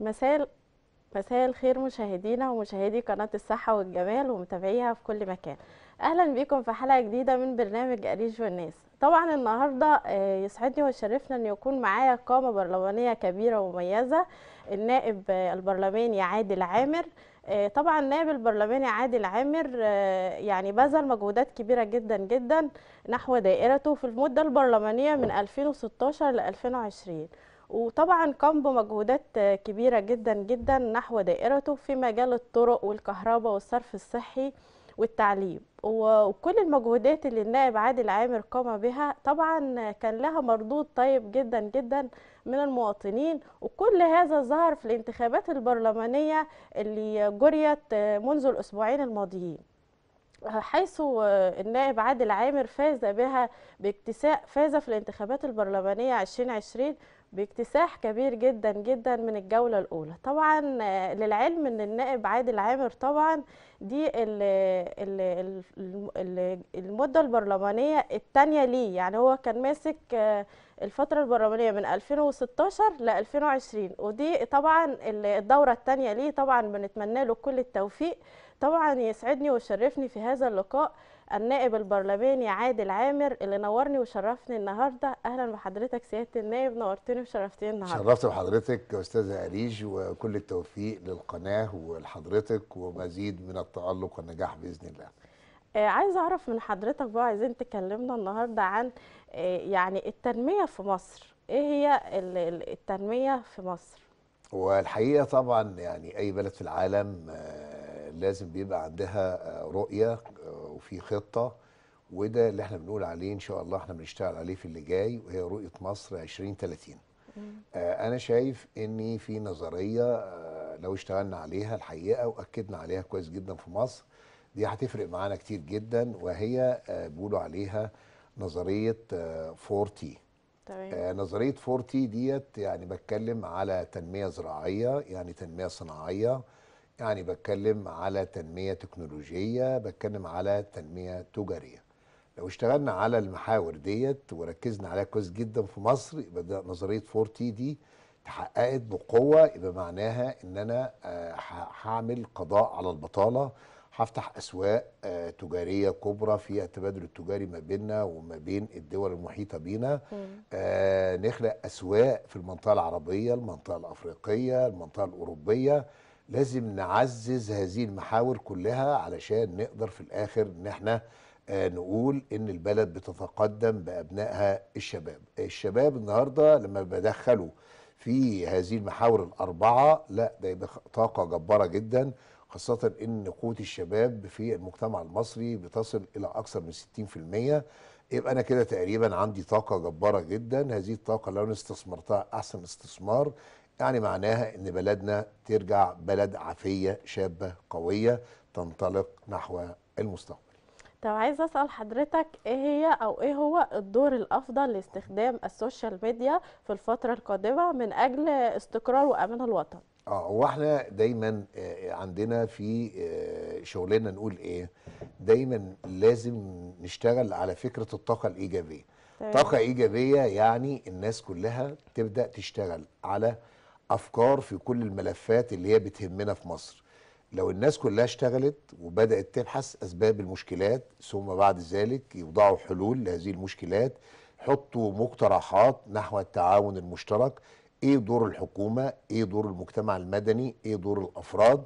مساء مساء الخير مشاهدينا ومشاهدي قناة الصحة والجمال ومتابعيها في كل مكان أهلا بكم في حلقة جديدة من برنامج أريج والناس طبعا النهاردة آه، يسعدني ويشرفنا أن يكون معايا قامة برلمانية كبيرة ومميزة النائب آه، البرلماني عادل عامر آه، طبعا النائب البرلماني عادل عامر يعني بذل مجهودات كبيره جدا جدا نحو دائرته في المده البرلمانيه من 2016 ل 2020 وطبعا قام بمجهودات كبيرة جدا جدا نحو دائرته في مجال الطرق والكهرباء والصرف الصحي والتعليم وكل المجهودات اللي النائب عادل عامر قام بها طبعا كان لها مردود طيب جدا جدا من المواطنين وكل هذا ظهر في الانتخابات البرلمانية اللي جريت منذ الأسبوعين الماضيين حيث النائب عادل عامر فاز بها باكتساء فاز في الانتخابات البرلمانية 2020 باكتساح كبير جدا جدا من الجولة الأولى طبعا آه، للعلم أن النائب عادل عامر طبعا دي المدة البرلمانية الثانية ليه يعني هو كان ماسك آه، الفترة البرلمانية من 2016 ل 2020 ودي طبعا الدورة الثانية ليه طبعا بنتمنى له كل التوفيق طبعا يسعدني ويشرفني في هذا اللقاء النائب البرلماني عادل عامر اللي نورني وشرفني النهارده اهلا بحضرتك سياده النائب نورتني وشرفتني النهارده شرفت بحضرتك استاذه اريج وكل التوفيق للقناه ولحضرتك ومزيد من التالق والنجاح باذن الله آه، عايز اعرف من حضرتك بقى عايزين تكلمنا النهارده عن آه، يعني التنميه في مصر ايه هي التنميه في مصر والحقيقه طبعا يعني اي بلد في العالم آه، لازم بيبقى عندها رؤيه وفي خطه وده اللي احنا بنقول عليه ان شاء الله احنا بنشتغل عليه في اللي جاي وهي رؤيه مصر 2030 آه انا شايف ان في نظريه آه لو اشتغلنا عليها الحقيقه واكدنا عليها كويس جدا في مصر دي هتفرق معانا كتير جدا وهي آه بيقولوا عليها نظريه 4 آه، تي تمام آه، نظريه 4 تي ديت يعني بتكلم على تنميه زراعيه يعني تنميه صناعيه يعني بتكلم على تنمية تكنولوجية بتكلم على تنمية تجارية لو اشتغلنا على المحاور ديت وركزنا عليها كويس جدا في مصر يبقى نظرية 4 تي دي تحققت بقوة يبقى معناها ان انا آه، هعمل قضاء على البطالة هفتح اسواق آه، تجاريه كبرى فيها التبادل التجاري ما بيننا وما بين الدول المحيطه بينا آه، نخلق اسواق في المنطقه العربيه المنطقه الافريقيه المنطقه الاوروبيه لازم نعزز هذه المحاور كلها علشان نقدر في الاخر ان احنا آه، نقول ان البلد بتتقدم بابنائها الشباب الشباب النهارده لما بدخله في هذه المحاور الاربعه لا ده يبقى طاقه جباره جدا خاصة إن قوة الشباب في المجتمع المصري بتصل إلى أكثر من 60% يبقى أنا كده تقريبا عندي طاقة جبارة جدا هذه الطاقة لو أنا استثمرتها أحسن استثمار يعني معناها ان بلدنا ترجع بلد عافيه شابه قويه تنطلق نحو المستقبل طب عايز اسال حضرتك ايه هي او ايه هو الدور الافضل لاستخدام السوشيال ميديا في الفتره القادمه من اجل استقرار وامن الوطن اه واحنا دايما آه، عندنا في آه، شغلنا نقول ايه دايما لازم نشتغل على فكره الطاقه الايجابيه طاقه ايجابيه يعني الناس كلها تبدا تشتغل على افكار في كل الملفات اللي هي بتهمنا في مصر لو الناس كلها اشتغلت وبدات تبحث اسباب المشكلات ثم بعد ذلك يوضعوا حلول لهذه المشكلات حطوا مقترحات نحو التعاون المشترك ايه دور الحكومه ايه دور المجتمع المدني ايه دور الافراد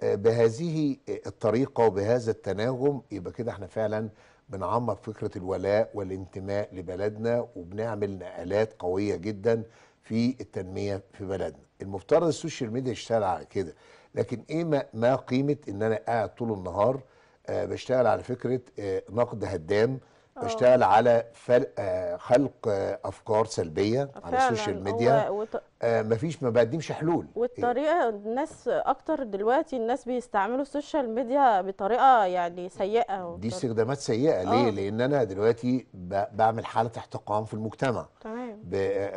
آه، بهذه الطريقه وبهذا التناغم يبقى كده احنا فعلا بنعمق فكره الولاء والانتماء لبلدنا وبنعمل نقلات قويه جدا في التنميه في بلدنا المفترض السوشيال ميديا يشتغل على كده لكن ايه ما, قيمه ان انا قاعد طول النهار آه، بشتغل على فكره آه، نقد هدام اشتغل اه. على آه، خلق آه، افكار سلبيه على السوشيال ميديا وط... مفيش ما بقدمش حلول والطريقه إيه؟ الناس اكتر دلوقتي الناس بيستعملوا السوشيال ميديا بطريقه يعني سيئه وطريقة. دي استخدامات سيئه ليه أوه. لان انا دلوقتي بعمل حاله احتقان في المجتمع تمام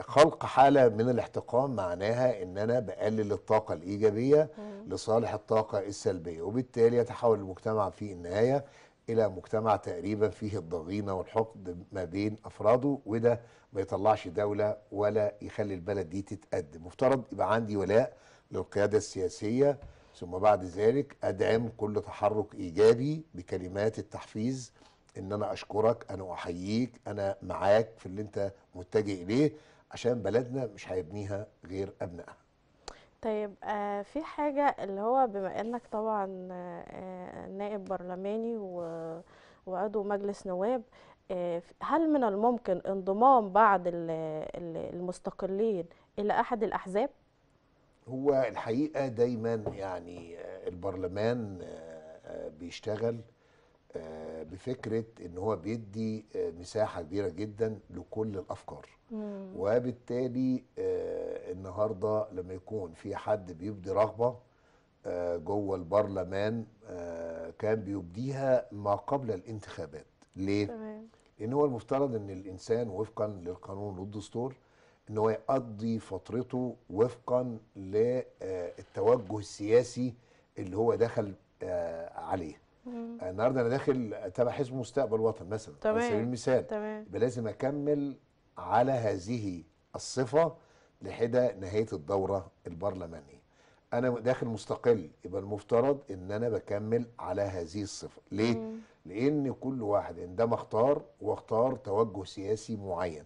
خلق حاله من الاحتقان معناها ان انا بقلل الطاقه الايجابيه مم. لصالح الطاقه السلبيه وبالتالي يتحول المجتمع في النهايه الى مجتمع تقريبا فيه الضغينه والحقد ما بين افراده وده ما يطلعش دوله ولا يخلي البلد دي تتقدم مفترض يبقى عندي ولاء للقياده السياسيه ثم بعد ذلك ادعم كل تحرك ايجابي بكلمات التحفيز ان انا اشكرك انا احييك انا معاك في اللي انت متجه اليه عشان بلدنا مش هيبنيها غير ابنائها طيب آه في حاجة اللي هو بما انك طبعا آه، نائب برلماني وعضو مجلس نواب آه، هل من الممكن انضمام بعض المستقلين إلى أحد الأحزاب؟ هو الحقيقة دايما يعني آه، البرلمان آه،, آه، بيشتغل آه، بفكرة ان هو بيدي آه، مساحة كبيرة جدا لكل الافكار مم. وبالتالي آه، النهارده لما يكون في حد بيبدي رغبه آه، جوه البرلمان آه، كان بيبديها ما قبل الانتخابات ليه؟ تمام. لان هو المفترض ان الانسان وفقا للقانون والدستور ان هو يقضي فترته وفقا للتوجه السياسي اللي هو دخل آه، عليه النهارده انا داخل تبع حزب مستقبل وطن مثلا على سبيل المثال يبقى لازم اكمل على هذه الصفه لحدى نهايه الدوره البرلمانيه انا داخل مستقل يبقى المفترض ان انا بكمل على هذه الصفه ليه مم. لان كل واحد عندما اختار واختار توجه سياسي معين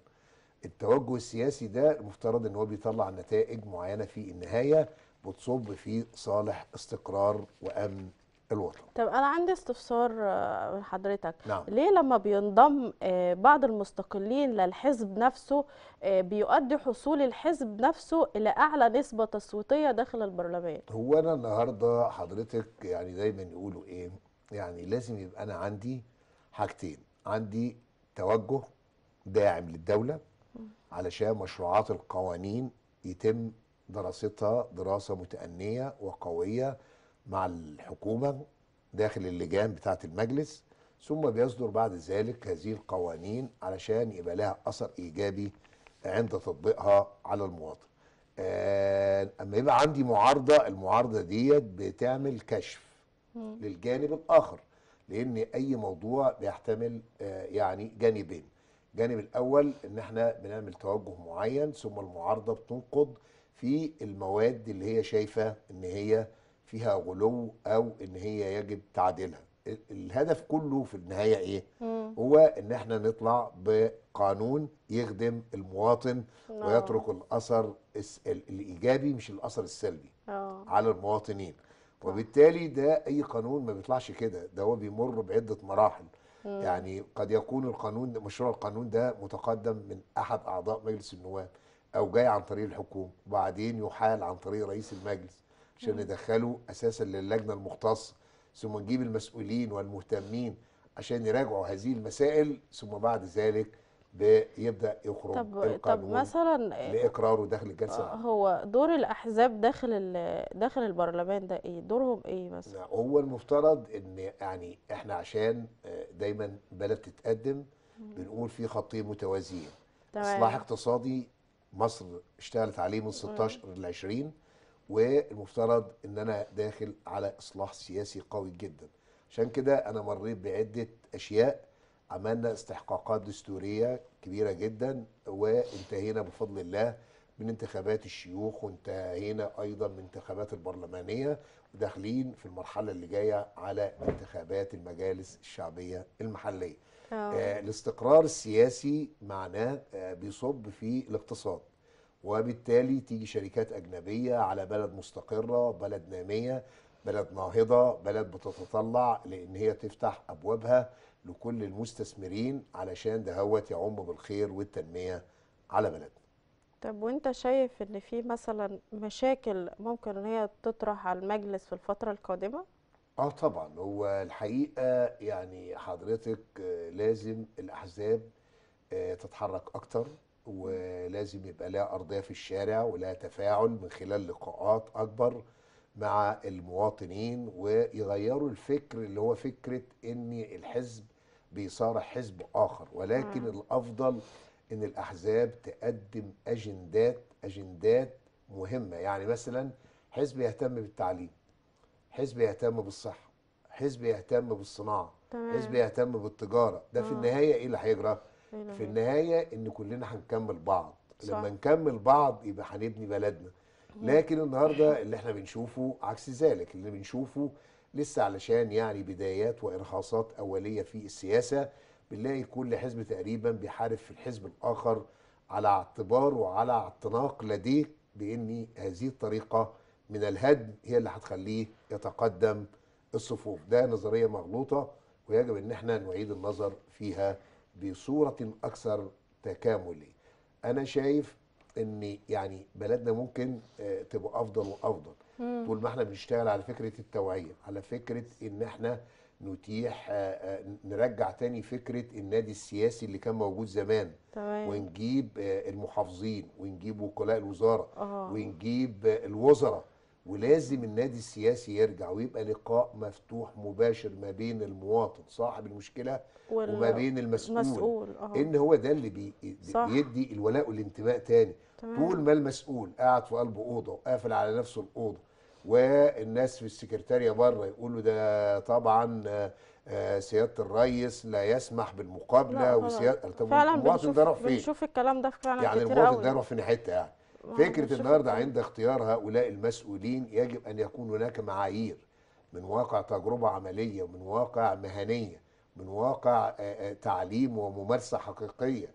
التوجه السياسي ده المفترض ان هو بيطلع نتائج معينه في النهايه بتصب في صالح استقرار وامن الوطن طب انا عندي استفسار من آه، حضرتك نعم. ليه لما بينضم آه، بعض المستقلين للحزب نفسه آه، بيؤدي حصول الحزب نفسه الى اعلى نسبه تصويتيه داخل البرلمان هو انا النهارده حضرتك يعني دايما يقولوا ايه يعني لازم يبقى انا عندي حاجتين عندي توجه داعم للدوله علشان مشروعات القوانين يتم دراستها دراسه متأنيه وقويه مع الحكومة داخل اللجان بتاعة المجلس ثم بيصدر بعد ذلك هذه القوانين علشان يبقى لها أثر إيجابي عند تطبيقها على المواطن آه، أما يبقى عندي معارضة المعارضة ديت بتعمل كشف للجانب الآخر لأن أي موضوع بيحتمل آه، يعني جانبين الجانب الأول إن احنا بنعمل توجه معين ثم المعارضة بتنقض في المواد اللي هي شايفة إن هي فيها غلو او ان هي يجب تعديلها الهدف كله في النهايه ايه مم. هو ان احنا نطلع بقانون يخدم المواطن مم. نعم. ويترك الاثر الايجابي مش الاثر السلبي مم. آه. على المواطنين وبالتالي ده اي قانون ما بيطلعش كده ده هو بيمر بعده مراحل مم. يعني قد يكون القانون مشروع القانون ده متقدم من احد اعضاء مجلس النواب او جاي عن طريق الحكومه وبعدين يحال عن طريق رئيس المجلس عشان ندخله اساسا للجنه المختصه ثم نجيب المسؤولين والمهتمين عشان يراجعوا هذه المسائل ثم بعد ذلك بيبدا يخرج طب القانون طب مثلا لاقراره داخل الجلسه آه، هو دور الاحزاب داخل داخل البرلمان ده ايه دورهم ايه مثلا نعم، هو المفترض ان يعني احنا عشان آه، دايما بلد تتقدم بنقول في خطين متوازيين اصلاح اقتصادي مصر اشتغلت عليه من 16 ل 20 والمفترض ان انا داخل على اصلاح سياسي قوي جدا عشان كده انا مريت بعده اشياء عملنا استحقاقات دستوريه كبيره جدا وانتهينا بفضل الله من انتخابات الشيوخ وانتهينا ايضا من انتخابات البرلمانيه وداخلين في المرحله اللي جايه على انتخابات المجالس الشعبيه المحليه. آه, آه، الاستقرار السياسي معناه آه بيصب في الاقتصاد وبالتالي تيجي شركات أجنبية على بلد مستقرة بلد نامية بلد ناهضة بلد بتتطلع لأن هي تفتح أبوابها لكل المستثمرين علشان دهوت يعم بالخير والتنمية على بلدنا طب وانت شايف ان في مثلا مشاكل ممكن ان هي تطرح على المجلس في الفترة القادمة؟ اه طبعا هو الحقيقة يعني حضرتك آه، لازم الاحزاب آه، تتحرك اكتر ولازم يبقى لها ارضيه في الشارع ولها تفاعل من خلال لقاءات اكبر مع المواطنين ويغيروا الفكر اللي هو فكره ان الحزب بيصارع حزب اخر ولكن م. الافضل ان الاحزاب تقدم اجندات اجندات مهمه يعني مثلا حزب يهتم بالتعليم حزب يهتم بالصحه حزب يهتم بالصناعه تمام. حزب يهتم بالتجاره ده في آه. النهايه ايه اللي هيجرى في النهايه ان كلنا هنكمل بعض صح. لما نكمل بعض يبقى هنبني بلدنا لكن النهارده اللي احنا بنشوفه عكس ذلك اللي بنشوفه لسه علشان يعني بدايات وارهاصات اوليه في السياسه بنلاقي كل حزب تقريبا بيحارب في الحزب الاخر على اعتبار وعلى اعتناق لديه بان هذه الطريقه من الهدم هي اللي هتخليه يتقدم الصفوف ده نظريه مغلوطه ويجب ان احنا نعيد النظر فيها بصورة أكثر تكاملي أنا شايف ان يعني بلدنا ممكن آه، تبقى افضل وافضل مم. طول ما احنا بنشتغل على فكره التوعيه على فكره ان احنا نتيح آه، آه، نرجع تاني فكره النادي السياسي اللي كان موجود زمان تمام. ونجيب المحافظين ونجيب وكلاء الوزاره أوه. ونجيب الوزراء ولازم النادي السياسي يرجع ويبقى لقاء مفتوح مباشر ما بين المواطن صاحب المشكله وال... وما بين المسؤول, المسؤول. آه. ان هو ده اللي بي... بيدي الولاء والانتماء تاني تمام. طول ما المسؤول قاعد في قلب اوضه وقافل على نفسه الاوضه والناس في السكرتاريه بره يقولوا ده طبعا آه، سياده الرئيس لا يسمح بالمقابله وسياده طب المواطن ده راح فين؟ بنشوف الكلام ده فعلا يعني كتير المواطن ده راح فين حته يعني فكره النهارده طيب. عند اختيار هؤلاء المسؤولين يجب ان يكون هناك معايير من واقع تجربه عمليه ومن واقع مهنيه من واقع آه، آه، تعليم وممارسه حقيقيه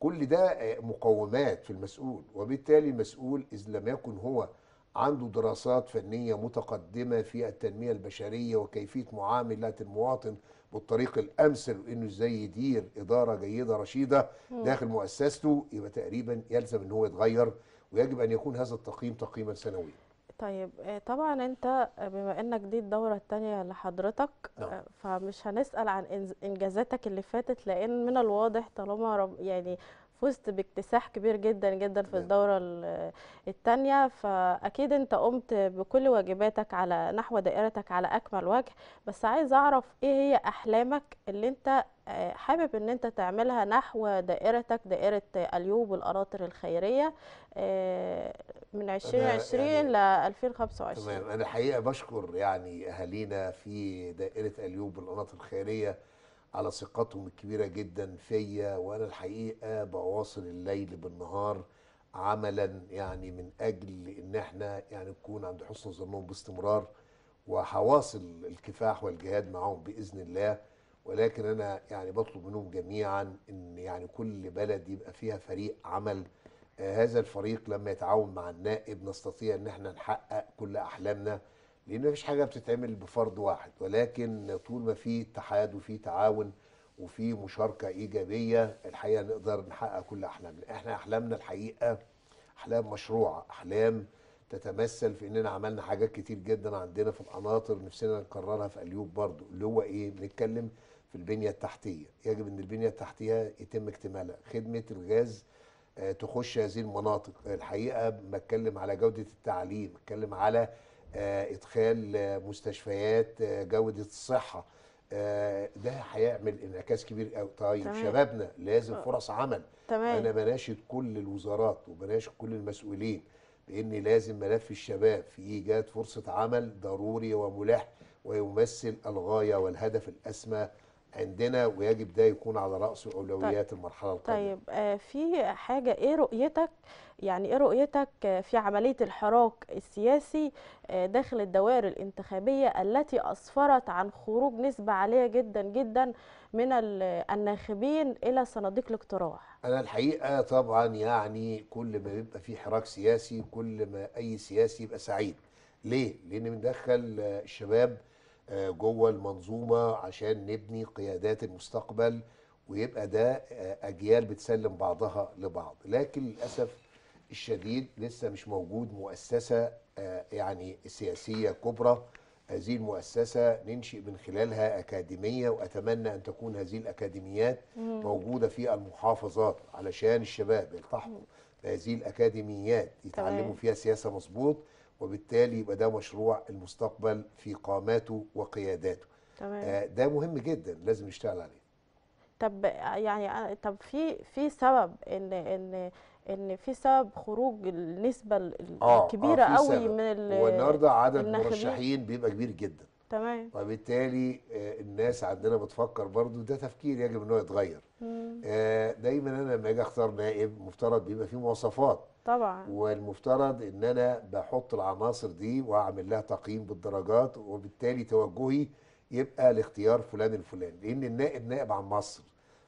كل ده آه، مقومات في المسؤول وبالتالي المسؤول اذا لم يكن هو عنده دراسات فنيه متقدمه في التنميه البشريه وكيفيه معامله المواطن بالطريق الامثل وانه ازاي يدير اداره جيده رشيده داخل مؤسسته يبقى تقريبا يلزم ان هو يتغير ويجب أن يكون هذا التقييم تقييما سنويا طيب آه، طبعا انت آه، بما انك دي الدوره الثانيه لحضرتك آه، نعم. فمش هنسال عن انجازاتك اللي فاتت لان من الواضح طالما يعني فزت باكتساح كبير جدا جدا في نعم. الدوره الثانيه فاكيد انت قمت بكل واجباتك على نحو دائرتك على اكمل وجه بس عايز اعرف ايه هي احلامك اللي انت آه، حابب ان انت تعملها نحو دائرتك دائرة اليوب والاراطر الخيرية آه، من 2020 يعني ل 2025 تمام انا الحقيقة بشكر يعني اهالينا في دائرة اليوب والاراطر الخيرية على ثقتهم الكبيرة جدا فيا وانا الحقيقة بواصل الليل بالنهار عملا يعني من اجل ان احنا يعني نكون عند حسن ظنهم باستمرار وهواصل الكفاح والجهاد معاهم باذن الله ولكن انا يعني بطلب منهم جميعا ان يعني كل بلد يبقى فيها فريق عمل آه، هذا الفريق لما يتعاون مع النائب نستطيع ان احنا نحقق كل احلامنا لان مفيش حاجه بتتعمل بفرد واحد ولكن طول ما في اتحاد وفي تعاون وفي مشاركه ايجابيه الحقيقه نقدر نحقق كل احلامنا احنا احلامنا الحقيقه احلام مشروعه احلام تتمثل في اننا عملنا حاجات كتير جدا عندنا في القناطر نفسنا نكررها في اليوب برضو اللي هو ايه بنتكلم في البنية التحتية يجب أن البنية التحتية يتم اكتمالها خدمة الغاز آه، تخش هذه المناطق الحقيقة اتكلم على جودة التعليم اتكلم على آه، إدخال آه، مستشفيات جودة الصحة ده هيعمل انعكاس كبير قوي طيب تمام. شبابنا لازم فرص عمل تمام. انا بناشد كل الوزارات وبناشد كل المسؤولين بان لازم ملف الشباب في ايجاد فرصه عمل ضروري وملح ويمثل الغايه والهدف الاسمى عندنا ويجب ده يكون على رأس أولويات طيب المرحلة القادمة طيب آه، في حاجة إيه رؤيتك يعني إيه رؤيتك آه، في عملية الحراك السياسي آه، داخل الدوائر الانتخابية التي أسفرت عن خروج نسبة عالية جدا جدا من الناخبين إلى صناديق الاقتراع أنا الحقيقة طبعا يعني كل ما بيبقى في حراك سياسي كل ما أي سياسي يبقى سعيد ليه؟ لأن بندخل الشباب آه، جوه المنظومه عشان نبني قيادات المستقبل ويبقى ده آه، اجيال بتسلم بعضها لبعض لكن للاسف الشديد لسه مش موجود مؤسسه آه، يعني سياسيه كبرى هذه المؤسسة ننشئ من خلالها أكاديمية وأتمنى أن تكون هذه الأكاديميات موجودة في المحافظات علشان الشباب يلتحقوا بهذه الأكاديميات يتعلموا فيها سياسة مظبوط وبالتالي يبقى ده مشروع المستقبل في قاماته وقياداته تمام. آه ده مهم جدا لازم نشتغل عليه طب يعني آه، طب في في سبب ان ان ان في سبب خروج النسبه الكبيره آه آه قوي من والنهارده عدد المرشحين بيبقى كبير جدا تمام وبالتالي آه، الناس عندنا بتفكر برضو ده تفكير يجب ان هو يتغير مم. آه، دايما انا لما اجي اختار نائب مفترض بيبقى فيه مواصفات طبعا والمفترض ان انا بحط العناصر دي واعمل لها تقييم بالدرجات وبالتالي توجهي يبقى لاختيار فلان الفلان لان النائب نائب عن مصر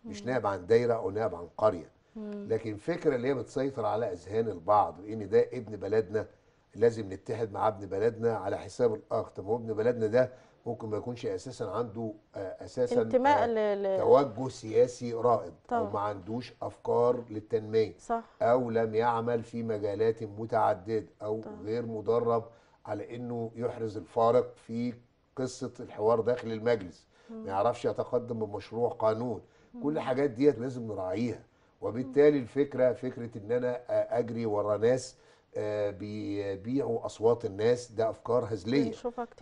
مش نائب عن دايره او نائب عن قريه لكن الفكره اللي هي بتسيطر على اذهان البعض وان ده ابن بلدنا لازم نتحد مع ابن بلدنا على حساب الاخ طب هو ابن بلدنا ده ممكن ما يكونش اساسا عنده آه، اساسا انتماء آه، توجه سياسي رائد طبعا. او ما عندوش افكار للتنميه صح. او لم يعمل في مجالات متعدده او طبعا. غير مدرب على انه يحرز الفارق في قصه الحوار داخل المجلس ما يعرفش يتقدم بمشروع قانون م. كل الحاجات ديت لازم نراعيها وبالتالي الفكره فكره ان انا آه، اجري ورا ناس آه، بيبيعوا اصوات الناس ده افكار هزليه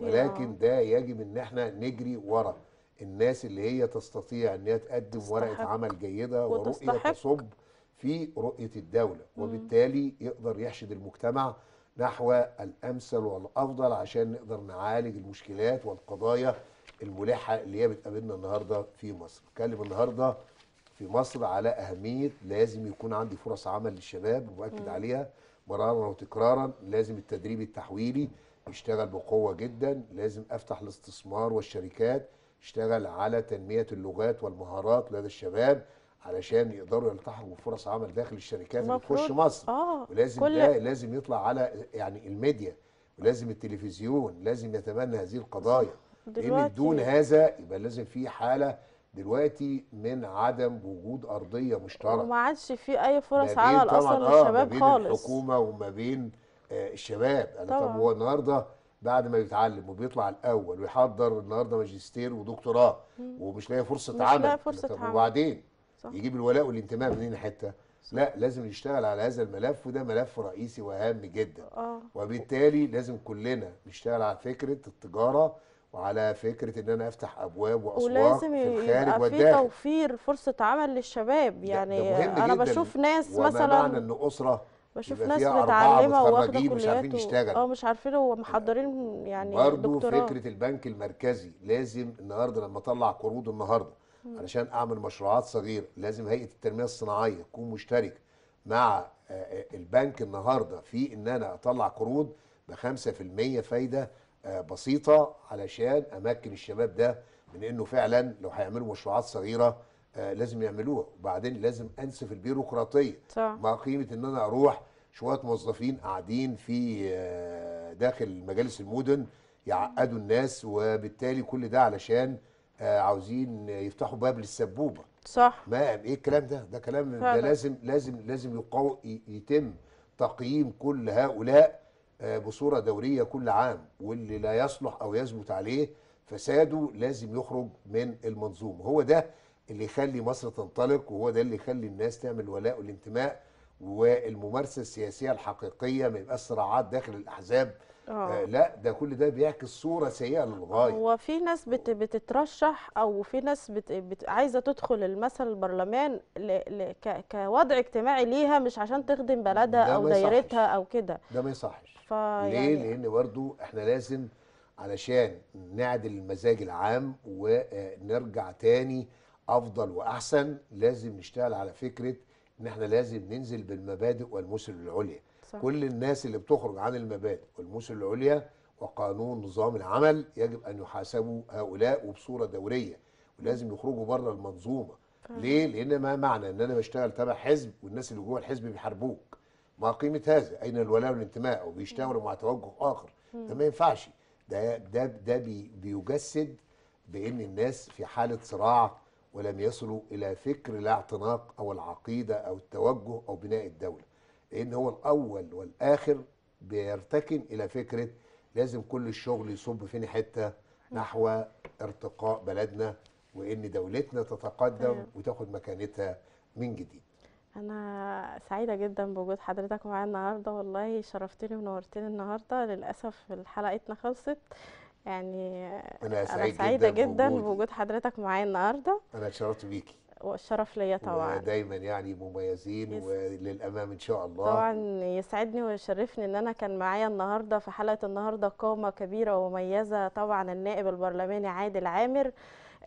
ولكن آه. ده يجب ان احنا نجري ورا الناس اللي هي تستطيع ان هي تقدم ورقه عمل جيده ورؤيه تصب في رؤيه الدوله وبالتالي يقدر يحشد المجتمع نحو الامثل والافضل عشان نقدر نعالج المشكلات والقضايا الملحه اللي هي بتقابلنا النهارده في مصر. بتكلم النهارده في مصر على اهميه لازم يكون عندي فرص عمل للشباب وباكد عليها مرارا وتكرارا لازم التدريب التحويلي يشتغل بقوة جدا لازم أفتح الاستثمار والشركات اشتغل على تنمية اللغات والمهارات لدى الشباب علشان يقدروا يلتحقوا بفرص عمل داخل الشركات اللي تخش مصر آه ولازم كل... ده لازم يطلع على يعني الميديا ولازم التلفزيون لازم يتبنى هذه القضايا دلوقتي. لان بدون هذا يبقى لازم في حاله دلوقتي من عدم وجود ارضيه مشتركه وما عادش في اي فرص عمل اصلا آه للشباب خالص ما بين الحكومه وما بين آه الشباب انا طبعا. طب هو النهارده بعد ما بيتعلم وبيطلع الاول ويحضر النهارده ماجستير ودكتوراه ومش لاقي فرصه مش عمل لاقي فرصه عمل وبعدين صح. يجيب الولاء والانتماء منين حته لا لازم نشتغل على هذا الملف وده ملف رئيسي وهام جدا آه. وبالتالي لازم كلنا نشتغل على فكره التجاره وعلى فكره ان انا افتح ابواب واسواق في الخارج ولازم يبقى في توفير فرصه عمل للشباب يعني ده ده انا بشوف ناس مثلا معنى ان اسره بشوف ناس متعلمه واخده كليات مش عارفين يشتغل اه مش عارفين هو محضرين يعني برضه فكره البنك المركزي لازم النهارده لما اطلع قروض النهارده علشان اعمل مشروعات صغيره لازم هيئه التنميه الصناعيه تكون مشتركه مع آه، آه، البنك النهارده في ان انا اطلع قروض ب 5% فايده آه، بسيطه علشان امكن الشباب ده من انه فعلا لو هيعملوا مشروعات صغيره آه، لازم يعملوها وبعدين لازم انسف البيروقراطيه صح. ما قيمه ان انا اروح شويه موظفين قاعدين في آه، داخل مجالس المدن يعقدوا الناس وبالتالي كل ده علشان عاوزين يفتحوا باب للسبوبه صح ما ايه الكلام ده ده كلام ده لازم لازم لازم يقو يتم تقييم كل هؤلاء آه، بصورة دورية كل عام واللي لا يصلح أو يثبت عليه فساده لازم يخرج من المنظومة هو ده اللي يخلي مصر تنطلق وهو ده اللي يخلي الناس تعمل ولاء والانتماء والممارسة السياسية الحقيقية ما يبقاش صراعات داخل الأحزاب آه. آه لا ده كل ده بيعكس صورة سيئة للغاية هو في ناس بت بتترشح أو في ناس بت بت عايزة تدخل المثل البرلمان ل ل ك كوضع اجتماعي ليها مش عشان تخدم بلدها أو دايرتها أو كده ده ما يصحش ليه؟ يعني لان برضه احنا لازم علشان نعدل المزاج العام ونرجع تاني افضل واحسن لازم نشتغل على فكره ان احنا لازم ننزل بالمبادئ والمثل العليا صح. كل الناس اللي بتخرج عن المبادئ والمثل العليا وقانون نظام العمل يجب ان يحاسبوا هؤلاء وبصوره دوريه ولازم يخرجوا بره المنظومه صح. ليه لان ما معنى ان انا بشتغل تبع حزب والناس اللي جوه الحزب بيحاربوه ما قيمه هذا اين الولاء والانتماء وبيشتغلوا مع توجه اخر ده ما ينفعش ده ده ده بي بيجسد بان الناس في حاله صراع ولم يصلوا الى فكر الاعتناق او العقيده او التوجه او بناء الدوله لان هو الاول والاخر بيرتكن الى فكره لازم كل الشغل يصب فينا حته نحو ارتقاء بلدنا وان دولتنا تتقدم وتاخد مكانتها من جديد انا سعيده جدا بوجود حضرتك معايا النهارده والله شرفتني ونورتني النهارده للاسف حلقتنا خلصت يعني انا سعيد سعيده جدا, جداً بوجود, بوجود حضرتك معايا النهارده انا اتشرفت بيكي والشرف ليا طبعا دايما يعني مميزين يس... وللامام ان شاء الله طبعا يسعدني ويشرفني ان انا كان معايا النهارده في حلقه النهارده قامه كبيره ومميزه طبعا النائب البرلماني عادل عامر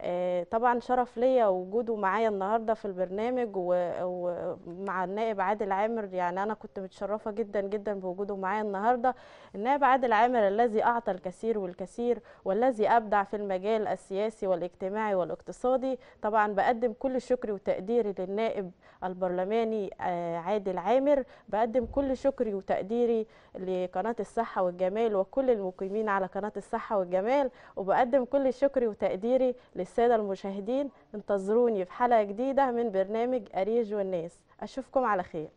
آه، طبعا شرف ليا وجوده معايا النهارده في البرنامج ومع النائب عادل عامر يعني انا كنت متشرفه جدا جدا بوجوده معايا النهارده النائب عادل عامر الذي اعطى الكثير والكثير والذي ابدع في المجال السياسي والاجتماعي والاقتصادي طبعا بقدم كل شكري وتقديري للنائب البرلماني آه، عادل عامر بقدم كل شكري وتقديري لقناه الصحه والجمال وكل المقيمين على قناه الصحه والجمال وبقدم كل شكري وتقديري السادة المشاهدين انتظروني في حلقة جديدة من برنامج أريج والناس أشوفكم على خير